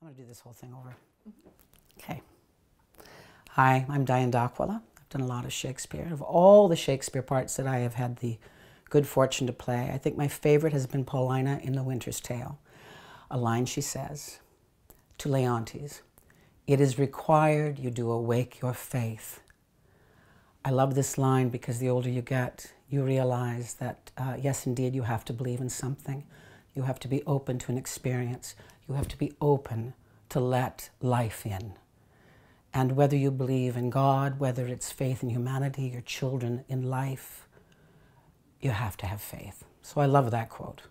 I'm going to do this whole thing over. Okay. Hi, I'm Diane D'aquila. I've done a lot of Shakespeare. Of all the Shakespeare parts that I have had the good fortune to play, I think my favorite has been Paulina in The Winter's Tale. A line she says to Leontes It is required you do awake your faith. I love this line because the older you get, you realize that, uh, yes, indeed, you have to believe in something. You have to be open to an experience. You have to be open to let life in. And whether you believe in God, whether it's faith in humanity, your children in life, you have to have faith. So I love that quote.